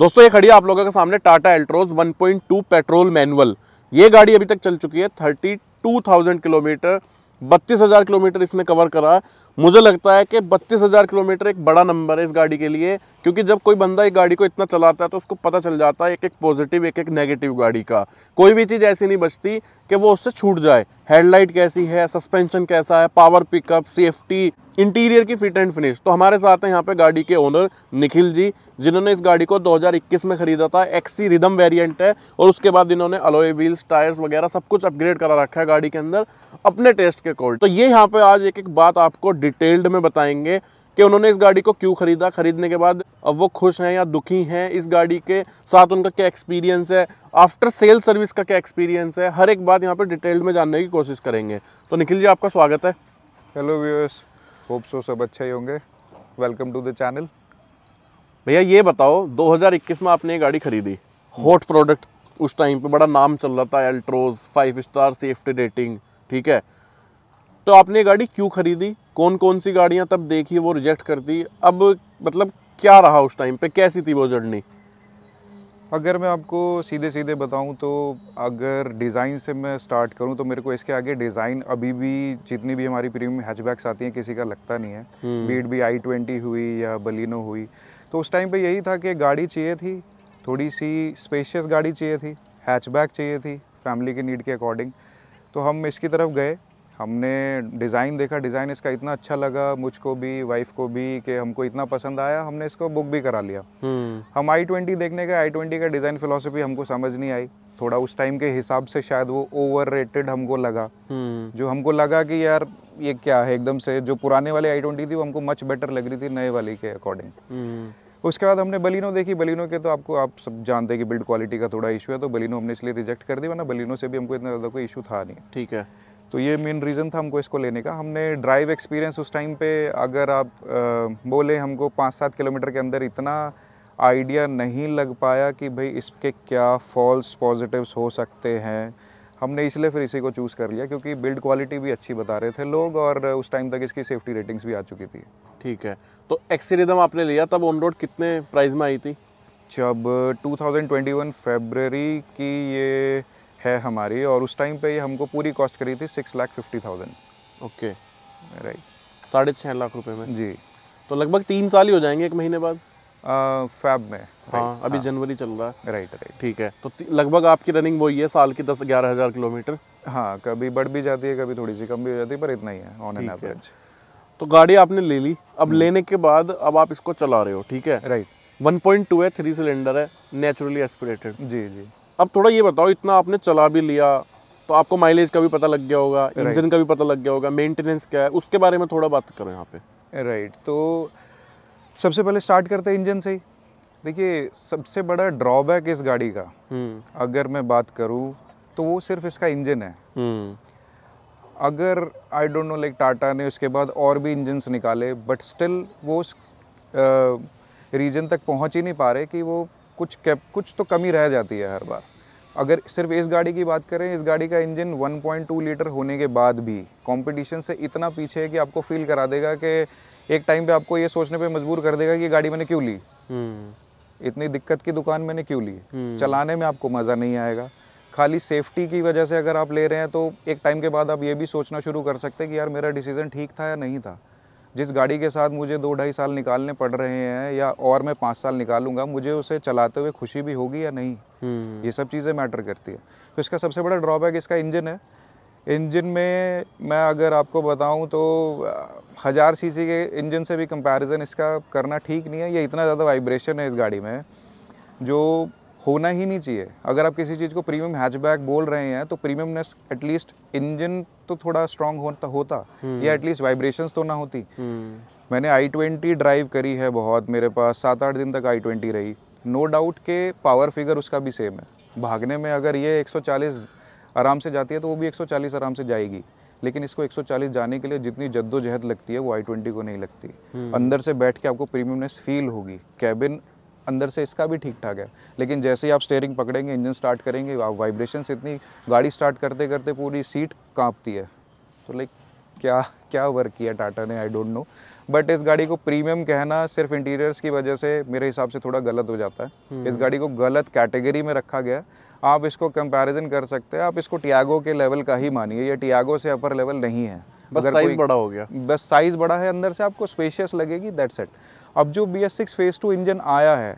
दोस्तों ये खड़ी आप लोगों के सामने टाटा एल्ट्रोज 1.2 पेट्रोल मैनुअल ये गाड़ी अभी तक चल चुकी है 32,000 किलोमीटर 32,000 किलोमीटर इसने कवर करा मुझे लगता है कि बत्तीस हज़ार किलोमीटर एक बड़ा नंबर है इस गाड़ी के लिए क्योंकि जब कोई बंदा एक गाड़ी को इतना चलाता है तो उसको पता चल जाता है एक एक पॉजिटिव एक एक नेगेटिव गाड़ी का कोई भी चीज़ ऐसी नहीं बचती कि वो उससे छूट जाए हेडलाइट कैसी है सस्पेंशन कैसा है पावर पिकअप सेफ्टी इंटीरियर की फिट एंड फिनिश तो हमारे साथ हैं यहाँ पे गाड़ी के ओनर निखिल जी जिन्होंने इस गाड़ी को 2021 में खरीदा था एक्सी रिदम वेरिएंट है और उसके बाद इन्होंने अलोए व्हील्स टायर्स वगैरह सब कुछ अपग्रेड करा रखा है गाड़ी के अंदर अपने टेस्ट के अकॉर्डिंग तो ये यहाँ पे आज एक एक बात आपको डिटेल्ड में बताएंगे कि उन्होंने इस गाड़ी को क्यों ख़रीदा ख़रीदने के बाद अब वो खुश हैं या दुखी हैं इस गाड़ी के साथ उनका क्या एक्सपीरियंस है आफ्टर सेल सर्विस का क्या एक्सपीरियंस है हर एक बात यहाँ पर डिटेल्ड में जानने की कोशिश करेंगे तो निखिल जी आपका स्वागत है हेलो व्यूअर्स होप सो सब अच्छे ही होंगे वेलकम टू द चैनल भैया ये बताओ 2021 में आपने ये गाड़ी खरीदी हॉट प्रोडक्ट उस टाइम पे बड़ा नाम चल रहा था Altroz five star safety rating ठीक है तो आपने ये गाड़ी क्यों खरीदी कौन कौन सी गाड़ियाँ तब देखी वो रिजेक्ट कर दी अब मतलब क्या रहा उस टाइम पे कैसी थी वो जर्नी अगर मैं आपको सीधे सीधे बताऊं तो अगर डिज़ाइन से मैं स्टार्ट करूं तो मेरे को इसके आगे डिज़ाइन अभी भी जितनी भी हमारी प्रीमियम हैचबैक्स आती हैं किसी का लगता नहीं है बीट हम्म। भी आई ट्वेंटी हुई या बलिनो हुई तो उस टाइम पे यही था कि गाड़ी चाहिए थी थोड़ी सी स्पेशियस गाड़ी चाहिए थी हैचबैक चाहिए थी फैमिली के नीड के अकॉर्डिंग तो हम इसकी तरफ गए हमने डिज़ाइन देखा डिज़ाइन इसका इतना अच्छा लगा मुझको भी वाइफ को भी कि हमको इतना पसंद आया हमने इसको बुक भी करा लिया हम्म। हम आई ट्वेंटी देखने का आई ट्वेंटी का डिज़ाइन फिलोसफी हमको समझ नहीं आई थोड़ा उस टाइम के हिसाब से शायद वो ओवर रेटेड हमको लगा हम्म। जो हमको लगा कि यार ये क्या है एकदम से जो पुराने वाले आई ट्वेंटी थी वो हमको मच बेटर लग रही थी नए वाले के अकॉर्डिंग हम्म। उसके बाद हमने बलिनो देखी बलिनो के तो आपको आप सब जानते हैं कि बिल्ड क्वालिटी का थोड़ा इशू है तो बलिनो हमने इसलिए रिजेक्ट कर दी वरना बलिनो से भी हमको इतना ज़्यादा कोई इशू था नहीं ठीक है तो ये मेन रीज़न था हमको इसको लेने का हमने ड्राइव एक्सपीरियंस उस टाइम पे अगर आप बोले हमको पाँच सात किलोमीटर के अंदर इतना आइडिया नहीं लग पाया कि भाई इसके क्या फॉल्स पॉजिटिव्स हो सकते हैं हमने इसलिए फिर इसी को चूज़ कर लिया क्योंकि बिल्ड क्वालिटी भी अच्छी बता रहे थे लोग और उस टाइम तक इसकी सेफ्टी रेटिंग्स भी आ चुकी थी ठीक है तो एक्सीरिदम आपने लिया तब ऑन रोड कितने प्राइस में आई थी जब 2021 फरवरी की ये है हमारी और उस टाइम पे ये हमको पूरी कॉस्ट करी थी six lakh fifty thousand okay right साढ़े छः लाख रुपए में जी तो लगभग तीन साल ही हो जाएंगे एक महीने बाद फैब में हाँ अभी हाँ, जनवरी चल रहा है राइट राइट ठीक है तो लगभग आपकी रनिंग वही है साल की दस ग्यारह हज़ार किलोमीटर हाँ कभी बढ़ भी जाती है कभी थोड़ी सी कम भी हो जाती है पर इतना ही है ऑन एन एवरेज तो गाड़ी आपने ले ली अब हम्म। लेने के बाद अब आप इसको चला रहे हो ठीक है राइट 1.2 है थ्री सिलेंडर है नेचुरली एस्पिरेटेड जी जी अब थोड़ा ये बताओ इतना आपने चला भी लिया तो आपको माइलेज का भी पता लग गया होगा इंजन का भी पता लग गया होगा मेंटेनेंस क्या है उसके बारे में थोड़ा बात करो यहाँ पे राइट तो सबसे पहले स्टार्ट करते हैं इंजन से ही देखिए सबसे बड़ा ड्रॉबैक इस गाड़ी का हम्म। अगर मैं बात करूँ तो वो सिर्फ इसका इंजन है हम्म। अगर I don't know like Tata ने उसके बाद और भी इंजनस निकाले बट स्टिल वो उस रीजन तक पहुँच ही नहीं पा रहे कि वो कुछ कैप कुछ तो कमी रह जाती है हर बार अगर सिर्फ इस गाड़ी की बात करें इस गाड़ी का इंजन 1.2 लीटर होने के बाद भी कंपटीशन से इतना पीछे है कि आपको फील करा देगा कि एक टाइम पे आपको ये सोचने पे मजबूर कर देगा कि गाड़ी मैंने क्यों ली हम्म। इतनी दिक्कत की दुकान मैंने क्यों ली हम्म। चलाने में आपको मज़ा नहीं आएगा खाली सेफ्टी की वजह से अगर आप ले रहे हैं तो एक टाइम के बाद आप ये भी सोचना शुरू कर सकते हैं कि यार मेरा डिसीजन ठीक था या नहीं था जिस गाड़ी के साथ मुझे दो ढाई साल निकालने पड़ रहे हैं या और मैं पाँच साल निकालूंगा मुझे उसे चलाते हुए खुशी भी होगी या नहीं हम्म। ये सब चीज़ें मैटर करती है तो इसका सबसे बड़ा ड्रॉबैक इसका इंजन है इंजन में मैं अगर आपको बताऊं तो हज़ार सीसी के इंजन से भी कंपैरिजन इसका करना ठीक नहीं है ये इतना ज़्यादा वाइब्रेशन है इस गाड़ी में जो होना ही नहीं चाहिए अगर आप किसी चीज़ को प्रीमियम हैचबैक बोल रहे हैं तो प्रीमियमनेस एटलीस्ट इंजन तो थोड़ा स्ट्रांग तो होता होता हम्म। या एटलीस्ट वाइब्रेशन तो ना होती हम्म। मैंने आई ट्वेंटी ड्राइव करी है बहुत मेरे पास सात आठ दिन तक आई ट्वेंटी रही नो no डाउट के पावर फिगर उसका भी सेम है भागने में अगर ये 140 आराम से जाती है तो वो भी 140 आराम से जाएगी लेकिन इसको 140 जाने के लिए जितनी जद्दोजहद लगती है वो आई ट्वेंटी को नहीं लगती हम्म। अंदर से बैठ के आपको प्रीमियमनेस फील होगी कैबिन अंदर से इसका भी ठीक ठाक है लेकिन जैसे ही आप स्टेयरिंग पकड़ेंगे इंजन स्टार्ट करेंगे आप वाइब्रेशंस इतनी गाड़ी स्टार्ट करते करते पूरी सीट कांपती है तो लाइक क्या क्या वर्क किया टाटा ने आई डोंट नो बट इस गाड़ी को प्रीमियम कहना सिर्फ इंटीरियर्स की वजह से मेरे हिसाब से थोड़ा गलत हो जाता है हम्म। इस गाड़ी को गलत कैटेगरी में रखा गया आप इसको कंपैरिजन कर सकते हैं आप इसको टियागो के लेवल का ही मानिए ये टियागो से अपर लेवल नहीं है बस साइज बड़ा हो गया बस साइज बड़ा है अंदर से आपको स्पेशियस लगेगी दैट्स इट अब जो B S six phase two engine आया है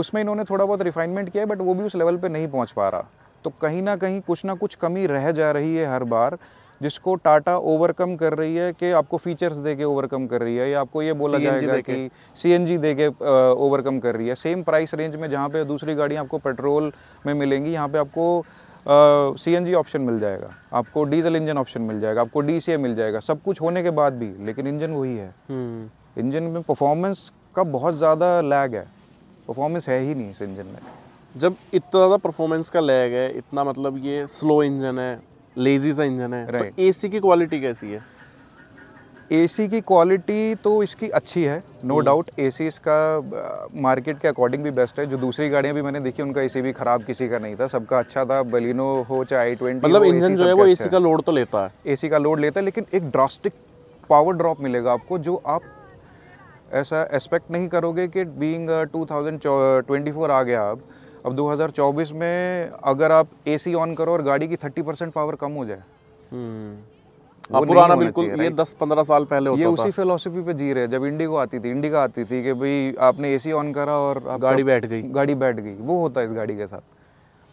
उसमें इन्होंने थोड़ा बहुत रिफाइनमेंट किया है बट वो भी उस लेवल पे नहीं पहुंच पा रहा तो कहीं ना कहीं कुछ ना कुछ कमी रह जा रही है हर बार जिसको टाटा ओवरकम कर रही है कि आपको फीचर्स दे के ओवरकम कर रही है या आपको ये बोला जाएगा कि सी एन जी दे के ओवरकम कर रही है सेम प्राइस रेंज में जहाँ पे दूसरी गाड़ियाँ आपको पेट्रोल में मिलेंगी यहाँ पे आपको सी एन जी ऑप्शन मिल जाएगा आपको डीजल इंजन ऑप्शन मिल जाएगा आपको डी सी ए मिल जाएगा सब कुछ होने के बाद भी लेकिन इंजन वही है हम्म। इंजन में परफॉर्मेंस का बहुत ज़्यादा लैग है परफॉर्मेंस है ही नहीं इस इंजन में जब इतना ज़्यादा परफॉर्मेंस का लैग है इतना मतलब ये स्लो इंजन है लेजी सा इंजन है तो right. तो एसी की क्वालिटी कैसी है एसी की क्वालिटी तो इसकी अच्छी है नो डाउट ए इसका मार्केट के अकॉर्डिंग भी बेस्ट है जो दूसरी गाड़ियाँ भी मैंने देखी उनका एसी भी खराब किसी का नहीं था सबका अच्छा था बलिनो हो चाहे आई ट्वेंटी मतलब इंजन जो है वो ए का लोड तो लेता है ए का लोड लेता है लेकिन एक ड्रास्टिक पावर ड्रॉप मिलेगा आपको जो आप ऐसा एक्सपेक्ट नहीं करोगे कि बीइंग 2024 uh, आ गया अब अब 2024 में अगर आप एसी ऑन करो और गाड़ी की 30 परसेंट पावर कम हो जाए आप हम्म। हाँ, पुराना बिल्कुल ये दस पंद्रह साल पहले होता ये उसी फिलोसफी पे जी रहे जब इंडिगो आती थी इंडिगा आती थी कि भाई आपने एसी ऑन करा और गाड़ी बैठ गई गाड़ी बैठ गई वो होता है इस गाड़ी के साथ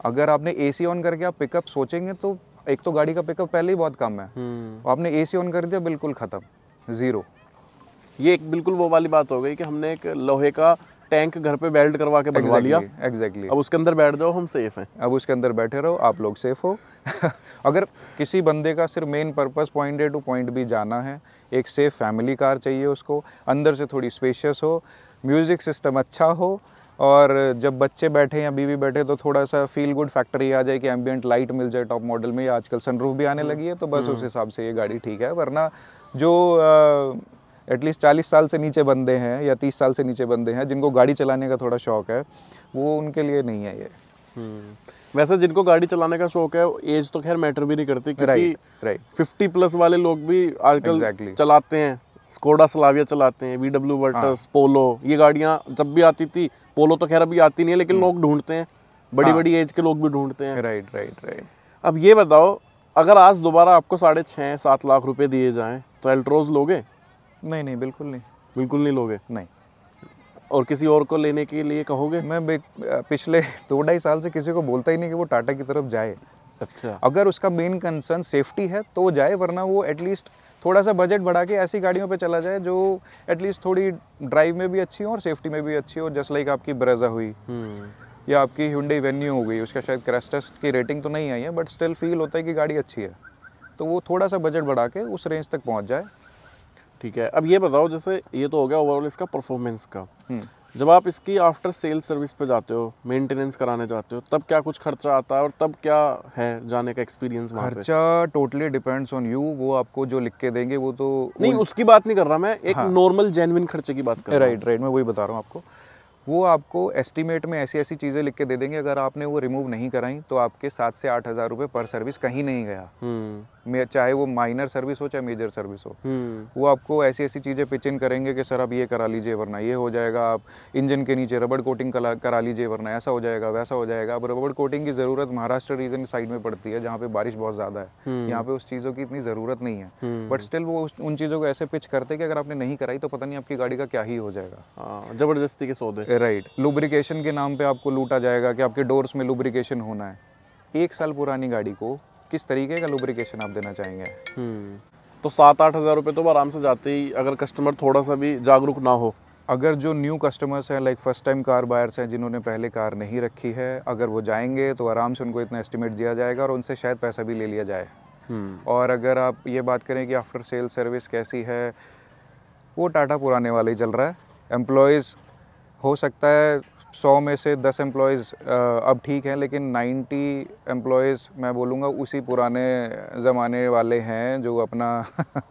अगर आपने एसी ऑन करके आप पिकअप सोचेंगे तो एक तो गाड़ी का पिकअप पहले ही बहुत कम है हम्म। आपने एसी ऑन कर दिया बिल्कुल ख़त्म ज़ीरो ये एक बिल्कुल वो वाली बात हो गई कि हमने एक लोहे का टैंक घर पे वेल्ड करवा के बनवा exactly, लिया एग्जैक्टली exactly. अब उसके अंदर बैठ जाओ हम सेफ हैं अब उसके अंदर बैठे रहो आप लोग सेफ हो अगर किसी बंदे का सिर्फ main purpose point A to point B जाना है एक सेफ फैमिली कार चाहिए उसको अंदर से थोड़ी स्पेशियस हो म्यूज़िक सिस्टम अच्छा हो और जब बच्चे बैठे या बीवी बैठे तो थोड़ा सा फील गुड फैक्टर ये आ जाए कि एम्बियंट लाइट मिल जाए टॉप मॉडल में या आजकल सनरूफ भी आने हम्म। लगी है तो बस हम्म। उस हिसाब से ये गाड़ी ठीक है वरना जो आ, एटलीस्ट चालीस साल से नीचे बंदे हैं या तीस साल से नीचे बंदे हैं जिनको गाड़ी चलाने का थोड़ा शौक है वो उनके लिए नहीं है ये हम्म। वैसे जिनको गाड़ी चलाने का शौक है एज तो खैर मैटर भी नहीं करती क्योंकि राइट फिफ्टी प्लस वाले लोग भी आजकल exactly. चलाते हैं स्कोडा सलाविया चलाते हैं वी डब्ल्यू वर्टस पोलो ये गाड़ियाँ जब भी आती थी पोलो तो खैर अभी आती नहीं है लेकिन हम्म। लोग ढूंढते हैं बड़ी हाँ। बड़ी एज के लोग भी ढूंढते हैं राइट राइट राइट अब ये बताओ अगर आज दोबारा आपको साढ़े छः सात लाख रुपए दिए जाएं तो एल्ट्रोज लोगे नहीं नहीं बिल्कुल नहीं बिल्कुल नहीं लोगे नहीं और किसी और को लेने के लिए कहोगे मैं पिछले दो ढाई साल से किसी को बोलता ही नहीं कि वो टाटा की तरफ जाए अच्छा अगर उसका मेन कंसर्न सेफ्टी है तो जाए वरना वो एटलीस्ट थोड़ा सा बजट बढ़ा के ऐसी गाड़ियों पे चला जाए जो एटलीस्ट थोड़ी ड्राइव में भी अच्छी हो और सेफ्टी में भी अच्छी हो जस्ट लाइक आपकी ब्रेजा हुई हम्म। या आपकी हुडे वेन्यू हो गई उसका शायद क्रेस्टस की रेटिंग तो नहीं आई है बट स्टिल फील होता है कि गाड़ी अच्छी है तो वो थोड़ा सा बजट बढ़ा के उस रेंज तक पहुँच जाए ठीक है अब ये बताओ जैसे ये तो हो गया ओवरऑल इसका परफॉर्मेंस का हम्म। जब आप इसकी आफ्टर सेल सर्विस पे जाते हो मेंटेनेंस कराने जाते हो तब क्या कुछ खर्चा आता है और तब क्या है जाने का एक्सपीरियंस खर्चा टोटली डिपेंड्स ऑन यू वो आपको जो लिख के देंगे वो तो नहीं उसकी बात नहीं कर रहा मैं एक नॉर्मल हाँ। जेनविन खर्चे की बात कर रहा राइट राइट मैं वही बता रहा हूँ आपको वो आपको एस्टिमेट में ऐसी ऐसी चीज़ें लिख के दे देंगे अगर आपने वो रिमूव नहीं कराई तो आपके सात से आठ हज़ार रुपये पर सर्विस कहीं नहीं गया हम्म। चाहे वो माइनर सर्विस हो चाहे मेजर सर्विस हो हम्म। वो आपको ऐसी ऐसी चीज़ें पिच इन करेंगे कि सर आप ये करा लीजिए वरना ये हो जाएगा आप इंजन के नीचे रबड़ कोटिंग करा लीजिए वरना ऐसा हो जाएगा वैसा हो जाएगा अब रबड़ कोटिंग की ज़रूरत महाराष्ट्र रीजन साइड में पड़ती है जहाँ पे बारिश बहुत ज़्यादा है हम्म। यहाँ पे उस चीज़ों की इतनी ज़रूरत नहीं है बट हम्म। स्टिल वो उन चीज़ों को ऐसे पिच करते कि अगर आपने नहीं कराई तो पता नहीं आपकी गाड़ी का क्या ही हो जाएगा हाँ, ज़बरदस्ती के सौदे राइट लुब्रिकेशन के नाम पर आपको लूटा जाएगा कि आपके डोर्स में लुब्रिकेशन होना है एक साल पुरानी गाड़ी को किस तरीके का लुब्रिकेशन आप देना चाहेंगे हम्म, तो सात आठ हज़ार रुपये तो आराम से जाते ही अगर कस्टमर थोड़ा सा भी जागरूक ना हो अगर जो न्यू कस्टमर्स हैं like first time car buyers हैं जिन्होंने पहले कार नहीं रखी है अगर वो जाएंगे तो आराम से उनको इतना एस्टिमेट दिया जाएगा और उनसे शायद पैसा भी ले लिया जाए हम्म। और अगर आप ये बात करें कि आफ्टर सेल सर्विस कैसी है वो टाटा पुराने वाले ही चल रहा है एम्प्लॉयज़ हो सकता है सौ में से दस एम्प्लॉयज़ अब ठीक हैं लेकिन नाइन्टी एम्प्लॉयज़ मैं बोलूँगा उसी पुराने ज़माने वाले हैं जो अपना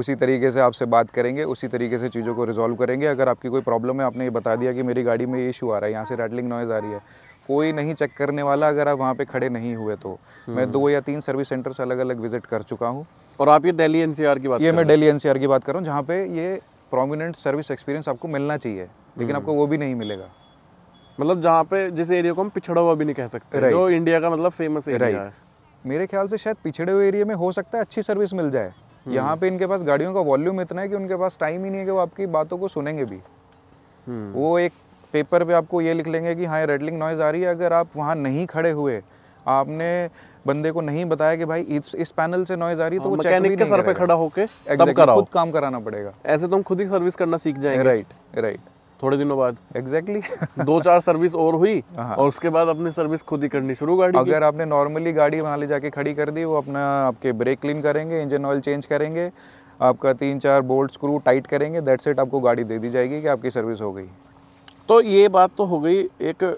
उसी तरीके से आपसे बात करेंगे उसी तरीके से चीज़ों को रिजॉल्व करेंगे अगर आपकी कोई प्रॉब्लम है आपने ये बता दिया कि मेरी गाड़ी में ये इशू आ रहा है यहाँ से रैटलिंग नॉइज़ आ रही है कोई नहीं चेक करने वाला अगर आप वहाँ पे खड़े नहीं हुए तो हम्म। मैं दो या तीन सर्विस सेंटर्स अलग अलग विजिट कर चुका हूँ और आप ये दिल्ली एनसीआर की बात ये मैं दिल्ली एनसीआर की बात कर रहा हूँ जहाँ पे ये प्रोमिनेंट सर्विस एक्सपीरियंस आपको मिलना चाहिए लेकिन हम्म। आपको वो भी नहीं मिलेगा मतलब जहाँ पे जिस एरिया को हम पिछड़ा हुआ भी नहीं कह सकते जो इंडिया का मतलब फेमस एरिया है मेरे ख्याल से शायद पिछड़े हुए एरिया में हो सकता है अच्छी सर्विस मिल जाए हम्म। यहाँ पे इनके पास गाड़ियों का वॉल्यूम इतना है कि उनके पास टाइम ही नहीं है कि वो आपकी बातों को सुनेंगे भी हम्म। वो एक पेपर पे आपको ये लिख लेंगे कि हाँ रेडलिंग नॉइज़ आ रही है अगर आप वहाँ नहीं खड़े हुए आपने बंदे को नहीं बताया कि भाई इस इस पैनल से नॉइज आ रही है तो हाँ, वो मैकेनिक के सर पे खड़ा होके तब कराओ खुद काम कराना पड़ेगा ऐसे तो हम खुद ही सर्विस करना सीख जाएंगे राइट राइट थोड़े दिनों बाद एग्जैक्टली exactly. दो चार सर्विस और हुई हाँ। और उसके बाद अपनी सर्विस खुद ही करनी शुरू गाड़ी अगर की। आपने नॉर्मली गाड़ी वहाँ ले जाके खड़ी कर दी वो अपना आपके ब्रेक क्लीन करेंगे इंजन ऑयल चेंज करेंगे आपका तीन चार बोल्ट स्क्रू टाइट करेंगे दैट सेट आपको गाड़ी दे दी जाएगी कि आपकी सर्विस हो गई तो ये बात तो हो गई एक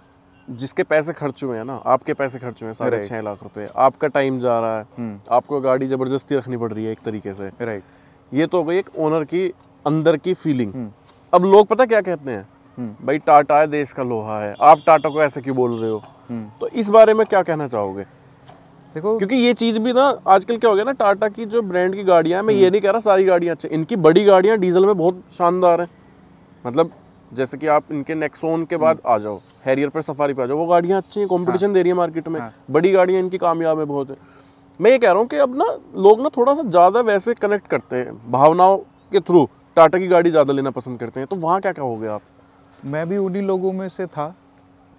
जिसके पैसे खर्च हुए हैं ना आपके पैसे खर्च हुए हैं साढ़े छः लाख रुपए आपका टाइम जा रहा है हम्म। आपको गाड़ी जबरदस्ती रखनी पड़ रही है एक तरीके से राइट ये तो हो गई एक ओनर की अंदर की फीलिंग अब लोग पता क्या कहते हैं हम्म। भाई टाटा है देश का लोहा है आप टाटा को ऐसे क्यों बोल रहे हो हम्म। तो इस बारे में क्या कहना चाहोगे देखो क्योंकि ये चीज भी ना आजकल क्या हो गया ना टाटा की जो ब्रांड की गाड़ियां मैं ये हम्म। नहीं कह रहा सारी गाड़ियां अच्छी इनकी बड़ी गाड़ियां डीजल में बहुत शानदार हैं मतलब जैसे कि आप इनके नेक्सोन के बाद आ जाओ हैरियर पर सफारी पे आ जाओ वो गाड़ियां अच्छी हैं कंपटीशन हाँ। दे रही है मार्केट में हाँ। बड़ी गाड़ियां इनकी कामयाब है बहुत है। मैं ये कह रहा हूँ कि अब ना लोग ना थोड़ा सा ज़्यादा वैसे कनेक्ट करते हैं भावनाओं के थ्रू टाटा की गाड़ी ज़्यादा लेना पसंद करते हैं तो वहाँ क्या क्या हो गया आप मैं भी उन्हीं लोगों में से था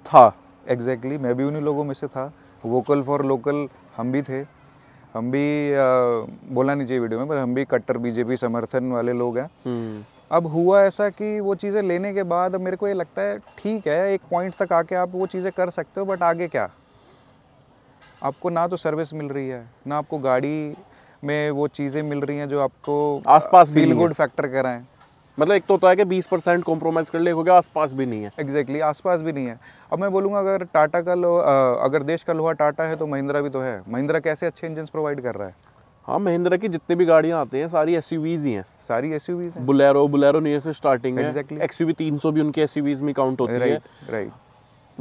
था एग्जैक्टली exactly, मैं भी उन्हीं लोगों में से था वोकल फॉर लोकल हम भी थे हम भी आ, बोला नहीं चाहिए वीडियो में पर हम भी कट्टर बीजेपी समर्थन वाले लोग हैं हम्म। अब हुआ ऐसा कि वो चीज़ें लेने के बाद अब मेरे को ये लगता है ठीक है एक पॉइंट तक आके आप वो चीज़ें कर सकते हो बट आगे क्या आपको ना तो सर्विस मिल रही है ना आपको गाड़ी में वो चीज़ें मिल रही हैं जो आपको आसपास फील गुड फैक्टर कर रहे हैं मतलब एक तो होता है कि 20 परसेंट कॉम्प्रोमाइज़ कर ले हो गया आसपास भी नहीं है एग्जैक्टली exactly, आसपास भी नहीं है अब मैं बोलूँगा अगर टाटा का लो अगर देश का लोहा टाटा है तो महिंद्रा भी तो है महिंद्रा कैसे अच्छे इंजन प्रोवाइड कर रहा है हाँ महिंद्रा की जितनी भी गाड़ियाँ आते हैं सारी एस ही हैं सारी एस हैं बुलेरो बुलेरो नहीं से स्टार्टिंग exactly. है एक्सयूवी 300 भी उनके एस में काउंट होती right, है राइट right.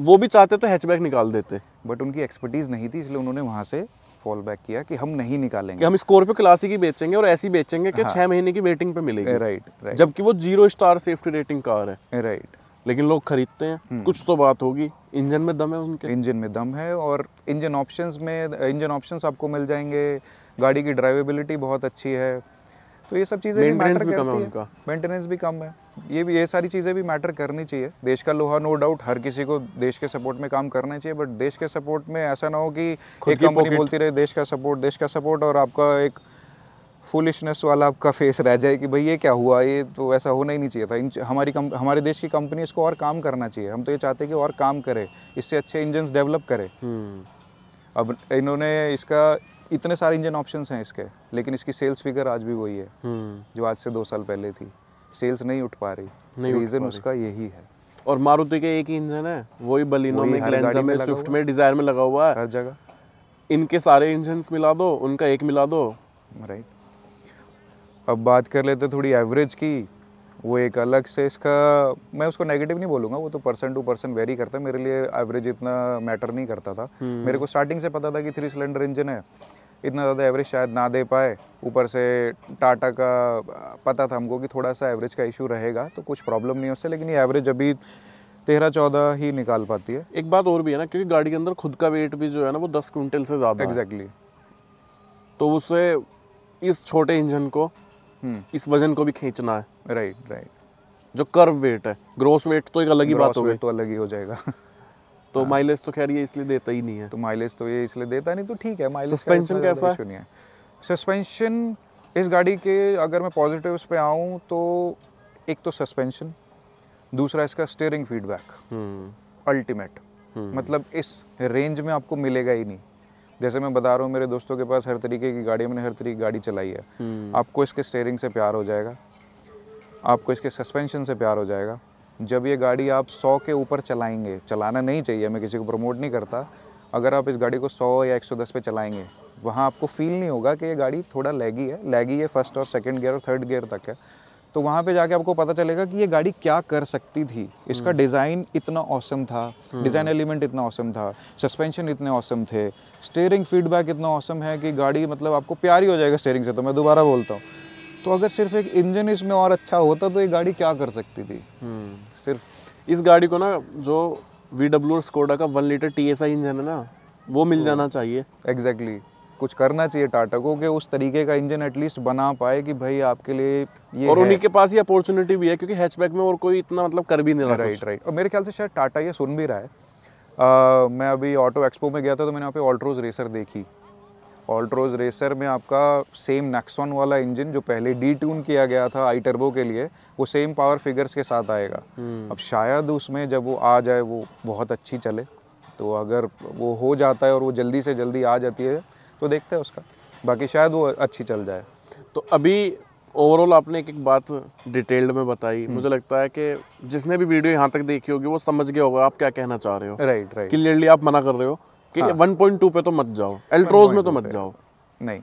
वो भी चाहते तो हैचबैक निकाल देते बट उनकी एक्सपर्टीज़ नहीं थी इसलिए उन्होंने वहाँ से फॉल बैक किया कि हम नहीं निकालेंगे कि हम स्कॉर्पियो क्लासिक ही बेचेंगे और ऐसी बेचेंगे कि हाँ। छह महीने की वेटिंग पे मिलेगी राइट राइट जबकि वो zero star safety rating car है राइट लेकिन लोग खरीदते हैं हम्म। कुछ तो बात होगी इंजन में दम है उनके इंजन में दम है और इंजन ऑप्शंस में इंजन ऑप्शंस आपको मिल जाएंगे गाड़ी की ड्राइवेबिलिटी बहुत अच्छी है तो ये सब चीज़ें मेंटेनेंस भी कम है उनका मेंटेनेंस भी कम है ये भी ये सारी चीज़ें भी मैटर करनी चाहिए देश का लोहा नो डाउट हर किसी को देश के सपोर्ट में काम करना चाहिए बट देश के सपोर्ट में ऐसा ना हो कि एक कंपनी बोलती रहे देश का सपोर्ट देश का सपोर्ट और आपका एक फुलिशनेस वाला आपका फेस रह जाए कि भाई ये क्या हुआ ये तो ऐसा होना ही नहीं चाहिए था इन हमारी कम हमारे देश की कंपनी को और काम करना चाहिए हम तो ये चाहते हैं कि और काम करे इससे अच्छे इंजन डेवलप करे अब इन्होंने इसका इतने सारे इंजन ऑप्शंस हैं इसके लेकिन इसकी सेल्स फिगर आज भी वही है हम्म। जो आज से दो साल पहले थी सेल्स नहीं उठ पा रही नहीं रीजन उसका यही है और मारुति के एक ही इंजन है वही बलिनो में ग्लेंजा में स्विफ्ट में डिजायर में लगा हुआ है हर जगह इनके सारे इंजन मिला दो उनका एक मिला दो राइट अब बात कर लेते थोड़ी एवरेज की वो एक अलग से इसका मैं उसको नेगेटिव नहीं बोलूंगा वो तो पर्सन टू पर्सन वेरी करता है मेरे लिए एवरेज इतना मैटर नहीं करता था हम्म। मेरे को स्टार्टिंग से पता था कि थ्री सिलेंडर इंजन है इतना ज़्यादा एवरेज शायद ना दे पाए ऊपर से टाटा का पता था हमको कि थोड़ा सा एवरेज का इशू रहेगा तो कुछ प्रॉब्लम नहीं उससे लेकिन ये एवरेज अभी तेरह चौदह ही निकाल पाती है एक बात और भी है ना क्योंकि गाड़ी के अंदर खुद का वेट भी जो है ना वो दस क्विंटल से ज़्यादा एग्जैक्टली तो उससे इस छोटे इंजन को हम्म। इस वजन को भी खींचना है राइट राइट जो कर्व वेट है ग्रोस वेट तो एक अलग ही बात हो गई तो अलग ही हो जाएगा तो माइलेज हाँ। तो खैर ये इसलिए देता ही नहीं है तो माइलेज तो ये इसलिए देता नहीं तो ठीक है माइलेज सस्पेंशन कैसा है नहीं है सस्पेंशन इस गाड़ी के अगर मैं पॉजिटिव पे आऊँ तो एक तो सस्पेंशन दूसरा इसका स्टेयरिंग फीडबैक अल्टीमेट मतलब इस रेंज में आपको मिलेगा ही नहीं जैसे मैं बता रहा हूँ मेरे दोस्तों के पास हर तरीके की गाड़ी मैंने हर तरीके की गाड़ी चलाई है हम्म। आपको इसके स्टेयरिंग से प्यार हो जाएगा आपको इसके सस्पेंशन से प्यार हो जाएगा जब ये गाड़ी आप 100 के ऊपर चलाएंगे चलाना नहीं चाहिए मैं किसी को प्रमोट नहीं करता अगर आप इस गाड़ी को 100 या 110 पे चलाएंगे वहाँ आपको फील नहीं होगा कि ये गाड़ी थोड़ा लैगी है लैगी है फर्स्ट और सेकंड गियर और थर्ड गियर तक है तो वहाँ पे जाके आपको पता चलेगा कि ये गाड़ी क्या कर सकती थी इसका डिज़ाइन हम्म। इतना औसम था डिज़ाइन हम्म। एलिमेंट इतना औसम था सस्पेंशन इतने औसम थे स्टेयरिंग फीडबैक इतना औसम है कि गाड़ी मतलब आपको प्यारी हो जाएगा स्टेयरिंग से तो मैं दोबारा बोलता हूँ तो अगर सिर्फ एक इंजन इसमें और अच्छा होता तो ये गाड़ी क्या कर सकती थी हम्म। सिर्फ इस गाड़ी को ना जो वी डब्ल्यू स्कोडा का one litre T S I engine है ना वो मिल हम्म। जाना चाहिए एग्जैक्टली exactly. कुछ करना चाहिए टाटा को कि उस तरीके का इंजन एटलीस्ट बना पाए कि भाई आपके लिए ये और उन्हीं के पास ये अपॉर्चुनिटी भी है क्योंकि हैचबैक में और कोई इतना मतलब कर भी नहीं रहा राइट राइट और मेरे ख्याल से शायद टाटा ये सुन भी रहा है आ, मैं अभी ऑटो एक्सपो में गया था तो मैंने वहाँ पे ऑल्ट्रोज रेसर देखी ऑल्ट्रोज रेसर में आपका सेम नेक्सॉन वाला इंजन जो पहले डी ट्यून किया गया था आई टर्बो के लिए वो सेम पावर फिगर्स के साथ आएगा हम्म। अब शायद उसमें जब वो आ जाए वो बहुत अच्छी चले तो अगर वो हो जाता है और वो जल्दी से जल्दी आ जाती है तो देखते हैं उसका बाकी शायद वो अच्छी चल जाए तो अभी ओवरऑल आपने एक एक बात डिटेल्ड में बताई हम्म। मुझे लगता है कि जिसने भी वीडियो यहाँ तक देखी होगी वो समझ गया होगा आप क्या कहना चाह रहे हो राइट राइट क्लियरली आप मना कर रहे हो कि हाँ। 1.2 पे तो मत जाओ एल्ट्रोज में तो मत जाओ नहीं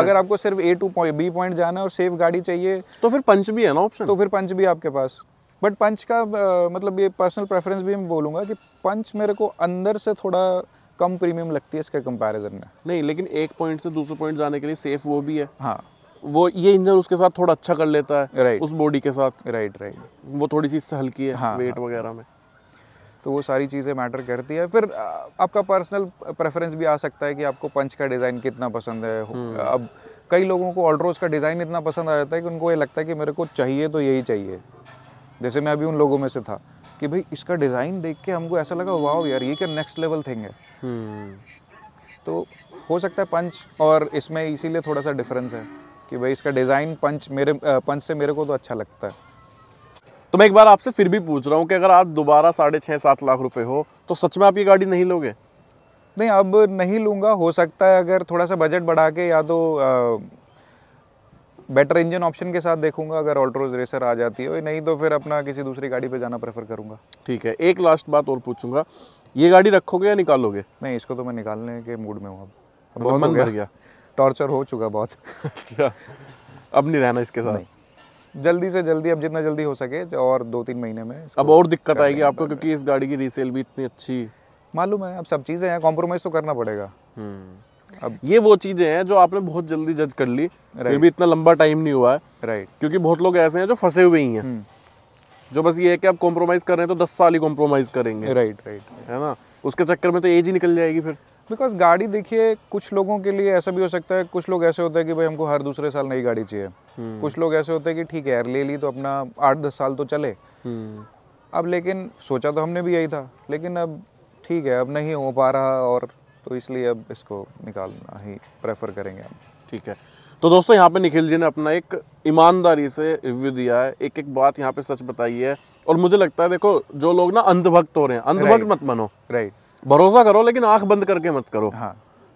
अगर आपको सिर्फ A to point B point जाना है और सेफ गाड़ी चाहिए तो फिर पंच भी है ना ऑप्शन तो फिर पंच भी आपके पास बट पंच का मतलब ये पर्सनल प्रेफरेंस भी मैं बोलूंगा कि पंच मेरे को अंदर से थोड़ा कम प्रीमियम लगती है इसके कंपैरिजन में नहीं लेकिन एक पॉइंट से दूसरे पॉइंट जाने के लिए सेफ वो भी है हाँ वो ये इंजन उसके साथ थोड़ा अच्छा कर लेता है राइट right. उस बॉडी के साथ राइट right, राइट right. वो थोड़ी सी हल्की है हाँ, वेट हाँ, वगैरह में तो वो सारी चीज़ें मैटर करती है फिर आपका पर्सनल प्रेफरेंस भी आ सकता है कि आपको पंच का डिज़ाइन कितना पसंद है हम्म। अब कई लोगों को ऑल्ड्रोज का डिज़ाइन इतना पसंद आ जाता है कि उनको ये लगता है कि मेरे को चाहिए तो यही चाहिए जैसे मैं अभी उन लोगों में से था कि भाई इसका डिज़ाइन देख के हमको ऐसा लगा वाह यार ये क्या नेक्स्ट लेवल थिंग है हम्म। तो हो सकता है पंच और इसमें इसीलिए थोड़ा सा डिफरेंस है कि भाई इसका डिज़ाइन पंच मेरे पंच से मेरे को तो अच्छा लगता है तो मैं एक बार आपसे फिर भी पूछ रहा हूँ कि अगर आप दोबारा साढ़े छः सात लाख रुपए हो तो सच में आप ये गाड़ी नहीं लोगे नहीं अब नहीं लूँगा हो सकता है अगर थोड़ा सा बजट बढ़ा के या तो बेटर इंजन ऑप्शन के साथ देखूंगा अगर ऑल्ट्रोज रेसर आ जाती है नहीं तो फिर अपना किसी दूसरी गाड़ी पे जाना प्रेफर करूंगा ठीक है एक लास्ट बात और पूछूंगा ये गाड़ी रखोगे या निकालोगे नहीं इसको तो मैं निकालने के मूड में हूँ अब, अब बहुत मन भर गया टॉर्चर हो चुका बहुत अच्छा, अब नहीं रहना इसके साथ नहीं जल्दी से जल्दी अब जितना जल्दी हो सके और दो तीन महीने में अब और दिक्कत आएगी आपको क्योंकि इस गाड़ी की रीसेल भी इतनी अच्छी मालूम है अब सब चीज़ें हैं कॉम्प्रोमाइज़ तो करना पड़ेगा हम्म। अब ये वो चीज़ें हैं जो आपने बहुत जल्दी जज कर ली फिर भी इतना लंबा टाइम नहीं हुआ है राइट क्योंकि बहुत लोग ऐसे हैं जो फंसे हुए ही हैं हम्म। जो बस ये है कि आप कॉम्प्रोमाइज़ कर रहे हैं तो दस साल ही कॉम्प्रोमाइज़ करेंगे राइट राइट है ना उसके चक्कर में तो एज ही निकल जाएगी फिर बिकॉज गाड़ी देखिए कुछ लोगों के लिए ऐसा भी हो सकता है कुछ लोग ऐसे होते हैं कि भाई हमको हर दूसरे साल नई गाड़ी चाहिए हम्म। कुछ लोग ऐसे होते हैं कि ठीक है यार ले ली तो अपना आठ दस साल तो चले हम्म। अब लेकिन सोचा तो हमने भी यही था लेकिन अब ठीक है अब नहीं हो पा रहा और तो इसलिए अब इसको निकालना ही प्रेफर करेंगे हम ठीक है तो दोस्तों यहाँ पे निखिल जी ने अपना एक ईमानदारी से रिव्यू दिया है एक एक बात यहाँ पे सच बताई है और मुझे लगता है देखो जो लोग ना अंधभक्त हो रहे हैं अंधभक्त मत बनो राइट भरोसा करो लेकिन आंख बंद करके मत करो हाँ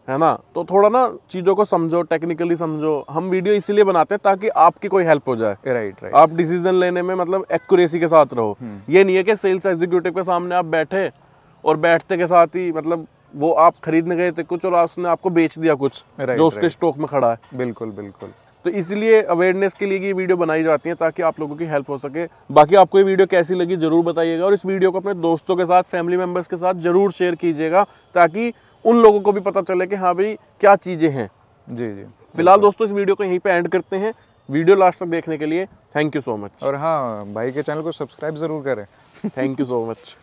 है ना तो थोड़ा ना चीज़ों को समझो टेक्निकली समझो हम वीडियो इसीलिए बनाते हैं ताकि आपकी कोई हेल्प हो जाए राइट राइट आप डिसीजन लेने में मतलब एक्यूरेसी के साथ रहो हम्म। ये नहीं है कि सेल्स एग्जीक्यूटिव के सामने आप बैठे और बैठते के साथ ही मतलब वो आप खरीदने गए थे कुछ और उसने आपको बेच दिया कुछ जो उसके स्टॉक में खड़ा है बिल्कुल बिल्कुल तो इसलिए अवेयरनेस के लिए ये वीडियो बनाई जाती है ताकि आप लोगों की हेल्प हो सके बाकी आपको ये वीडियो कैसी लगी ज़रूर बताइएगा और इस वीडियो को अपने दोस्तों के साथ फैमिली मेम्बर्स के साथ ज़रूर शेयर कीजिएगा ताकि उन लोगों को भी पता चले कि हाँ भाई क्या चीज़ें हैं जी जी फिलहाल दोस्तों इस वीडियो को यहीं पर एंड करते हैं वीडियो लास्ट तक देखने के लिए थैंक यू सो मच और हाँ भाई के चैनल को सब्सक्राइब ज़रूर करें थैंक यू सो मच